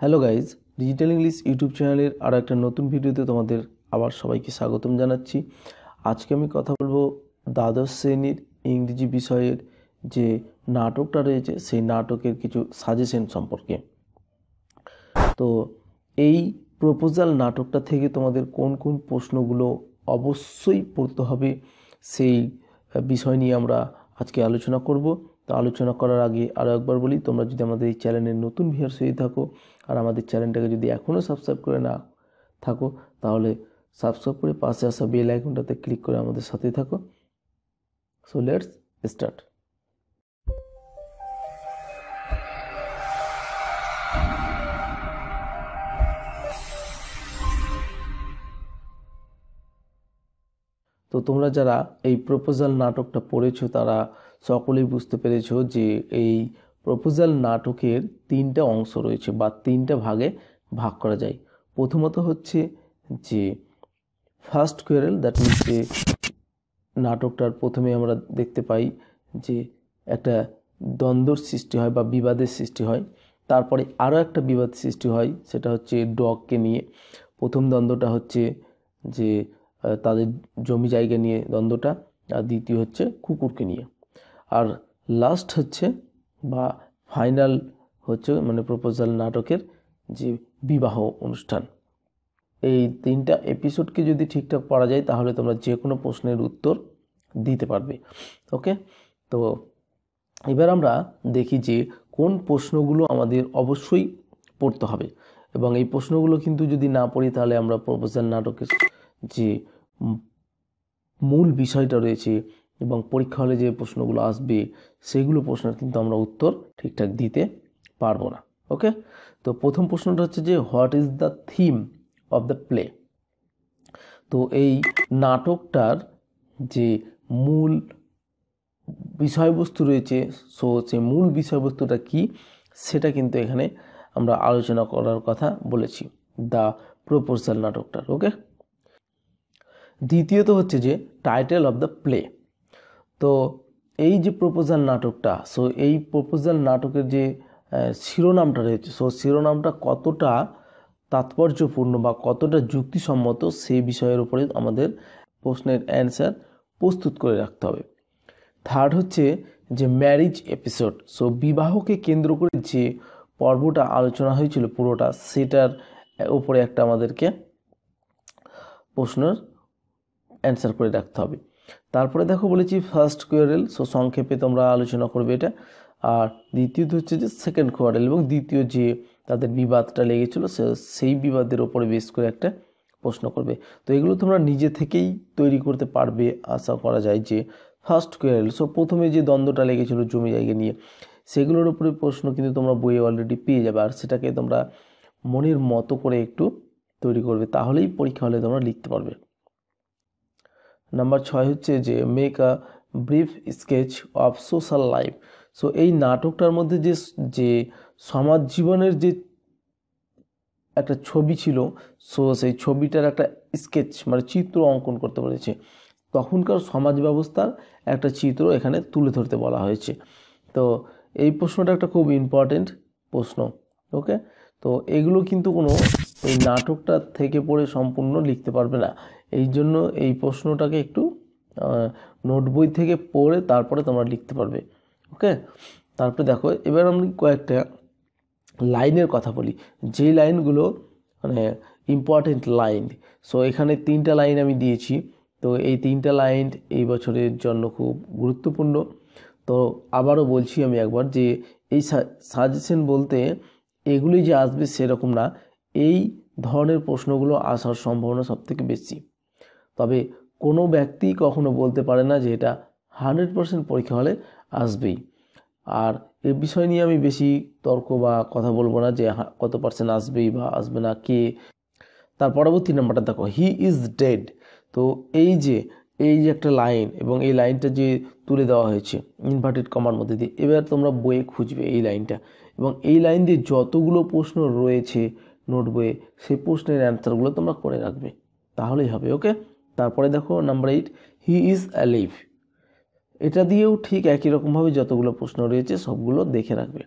Hello guys digital English YouTube চ্যানেলের আরও একটা নতুন ভিডিওতে তোমাদের আবার সবাইকে স্বাগতম জানাচ্ছি আজকে আমি কথা বলবো দ্বাদশ শ্রেণীর ইংরেজি বিষয়ের যে নাটকটা রয়েছে সেই নাটকের কিছু সাজেশন সম্পর্কে তো এই প্রপোজাল নাটকটা থেকে তোমাদের কোন কোন প্রশ্নগুলো অবশ্যই পড়তে হবে সেই বিষয় নিয়ে আমরা আজকে আলোচনা করব তা আলোচনা করার আগে আরও একবার বলি তোমরা যদি আমাদের এই চ্যানেলের নতুন ভিউয়ার্স হয়ে থাকো আর আমাদের চ্যানেলটাকে যদি এখনও সাবস্ক্রাইব করে না থাকো তাহলে সাবস্ক্রাইব করে পাশে আসা বেল আইকনটাতে ক্লিক করে আমাদের সাথে থাকো সো লেটস স্টার্ট তো তোমরা যারা এই প্রপোজাল নাটকটা পড়েছো তারা সকলেই বুঝতে পেরেছ যে এই প্রপোজাল নাটকের তিনটা অংশ রয়েছে বা তিনটা ভাগে ভাগ করা যায় প্রথমত হচ্ছে যে ফার্স্ট কোয়ারেল দ্যাট মিনস যে নাটকটার প্রথমে আমরা দেখতে পাই যে একটা দ্বন্দ্বর সৃষ্টি হয় বা বিবাদের সৃষ্টি হয় তারপরে আরও একটা বিবাদ সৃষ্টি হয় সেটা হচ্ছে ডগকে নিয়ে প্রথম দ্বন্দ্বটা হচ্ছে যে তাদের জমি জায়গা নিয়ে দ্বন্দ্বটা আর দ্বিতীয় হচ্ছে কুকুরকে নিয়ে আর লাস্ট হচ্ছে বা ফাইনাল হচ্ছে মানে প্রপোজাল নাটকের যে বিবাহ অনুষ্ঠান এই তিনটা এপিসোডকে যদি ঠিকঠাক পড়া যায় তাহলে তোমরা যে কোনো প্রশ্নের উত্তর দিতে পারবে ওকে তো এবার আমরা দেখি যে কোন প্রশ্নগুলো আমাদের অবশ্যই পড়তে হবে এবং এই প্রশ্নগুলো কিন্তু যদি না পড়ি তাহলে আমরা প্রপোজাল নাটকের যে মূল বিষয়টা রয়েছে এবং পরীক্ষা হলে যে প্রশ্নগুলো আসবে সেগুলো প্রশ্নের কিন্তু আমরা উত্তর ঠিকঠাক দিতে পারবো না ওকে তো প্রথম প্রশ্নটা হচ্ছে যে what is the theme of the play তো এই নাটকটার যে মূল বিষয়বস্তু রয়েছে সো সে মূল বিষয়বস্তুটা কি সেটা কিন্তু এখানে আমরা আলোচনা করার কথা বলেছি দ্য প্রপোজাল নাটকটার ওকে দ্বিতীয়ত হচ্ছে যে টাইটেল অফ দ্য প্লে তো এই যে প্রপোজাল নাটকটা সো এই প্রপোজাল নাটকের যে শিরোনামটা রয়েছে সো শিরোনামটা কতটা তাৎপর্যপূর্ণ বা কতটা যুক্তিসম্মত সেই বিষয়ের উপরে আমাদের প্রশ্নের অ্যান্সার প্রস্তুত করে রাখতে হবে থার্ড হচ্ছে যে ম্যারিজ এপিসোড সো বিবাহকে কেন্দ্র করে যে পর্বটা আলোচনা হয়েছিল পুরোটা সেটার ওপরে একটা আমাদেরকে প্রশ্নের অ্যান্সার করে রাখতে হবে তারপরে দেখো বলেছি ফার্স্ট কোয়ারেল সো সংক্ষেপে তোমরা আলোচনা করবে এটা আর দ্বিতীয়ত হচ্ছে যে সেকেন্ড কোয়ারেল এবং দ্বিতীয় যে তাদের বিবাদটা লেগেছিল সেই বিবাদের ওপরে বেশ করে একটা প্রশ্ন করবে তো এগুলো তোমরা নিজে থেকেই তৈরি করতে পারবে আশা করা যায় যে ফার্স্ট কোয়ারেল সো প্রথমে যে দ্বন্দ্বটা লেগেছিলো জমি জায়গা নিয়ে সেগুলোর উপরে প্রশ্ন কিন্তু তোমরা বইয়ে অলরেডি পেয়ে যাবে আর সেটাকে তোমরা মনের মতো করে একটু তৈরি করবে তাহলেই পরীক্ষা হলে তোমরা লিখতে পারবে নাম্বার ছয় হচ্ছে যে make a brief sketch of social life so এই নাটকটার মধ্যে যে যে সমাজ জীবনের যে একটা ছবি ছিল সো সেই ছবিটার একটা স্কেচ মানে চিত্র অঙ্কন করতে পেরেছে তখনকার সমাজ ব্যবস্থার একটা চিত্র এখানে তুলে ধরতে বলা হয়েছে তো এই প্রশ্নটা একটা খুব ইম্পর্টেন্ট প্রশ্ন ওকে তো এগুলো কিন্তু কোনো এই নাটকটা থেকে পড়ে সম্পূর্ণ লিখতে পারবে না এই জন্য এই প্রশ্নটাকে একটু নোট বই থেকে পড়ে তারপরে তোমরা লিখতে পারবে ওকে তারপরে দেখো এবার আমি কয়েকটা লাইনের কথা বলি যেই লাইনগুলো মানে ইম্পর্টেন্ট লাইন সো এখানে তিনটা লাইন আমি দিয়েছি তো এই তিনটা লাইন এই বছরের জন্য খুব গুরুত্বপূর্ণ তো আবারও বলছি আমি একবার যে এই সাজেশন বলতে এগুলি যে আসবে সেরকম না এই ধরনের প্রশ্নগুলো আসার সম্ভাবনা সবথেকে বেশি তবে কোনো ব্যক্তি কখনো বলতে পারে না যে এটা হান্ড্রেড পারসেন্ট পরীক্ষা হলে আসবেই আর এ বিষয় নিয়ে আমি বেশি তর্ক বা কথা বলবো না যে কত পার্সেন্ট আসবেই বা আসবে না কে তার পরবর্তী নাম্বারটা দেখো হি ইজ ডেড তো এই যে এই যে একটা লাইন এবং এই লাইনটা যে তুলে দেওয়া হয়েছে ইনভার্টেড কমার মধ্যে দিয়ে এবার তোমরা বইয়ে খুঁজবে এই লাইনটা এবং এই লাইন দিয়ে যতগুলো প্রশ্ন রয়েছে নোট বইয়ে সেই প্রশ্নের অ্যান্সারগুলো তোমরা করে রাখবে তাহলেই হবে ওকে তারপরে দেখো number eight he is alive এটা দিয়েও ঠিক একই রকমভাবে যতগুলো প্রশ্ন রয়েছে সবগুলো দেখে রাখবে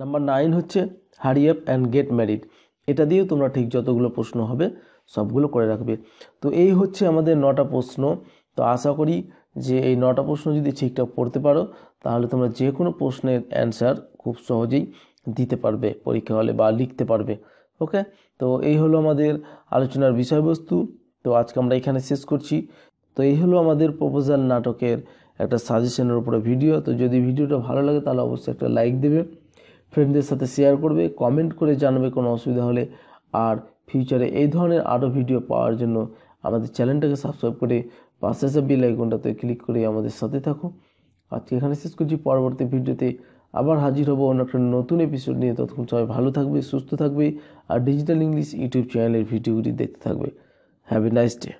নাম্বার নাইন হচ্ছে hurry up and get married এটা দিয়েও তোমরা ঠিক যতগুলো প্রশ্ন হবে সবগুলো করে রাখবে তো এই হচ্ছে আমাদের নটা প্রশ্ন তো আশা করি যে এই নটা প্রশ্ন যদি ঠিকঠাক পড়তে পারো তাহলে তোমরা যে কোনো প্রশ্নের অ্যান্সার খুব সহজেই দিতে পারবে পরীক্ষা হলে বা লিখতে পারবে ওকে তো এই হলো আমাদের আলোচনার বিষয়বস্তু তো আজকে আমরা এখানে শেষ করছি তো এই হলো আমাদের প্রপোজাল নাটকের একটা সাজেশনের উপরে ভিডিও তো যদি ভিডিওটা ভালো লাগে তাহলে অবশ্যই একটা লাইক দেবে ফ্রেন্ডদের সাথে শেয়ার করবে কমেন্ট করে জানাবে কোনো অসুবিধা হলে আর ফিউচারে এই ধরনের আরও ভিডিও পাওয়ার জন্য আমাদের চ্যানেলটাকে সাবস্ক্রাইব করে পাশে আসা বিল আইকনটাতে ক্লিক করে আমাদের সাথে থাকো আজকে এখানে শেষ করছি পরবর্তী ভিডিওতে আবার হাজির হবো অন্য একটা নতুন এপিসোড নিয়ে ততক্ষণ সবাই ভালো থাকবে সুস্থ থাকবে আর ডিজিটাল ইংলিশ ইউটিউব চ্যানেলের ভিডিওগুলি দেখতে থাকবে Have a nice day.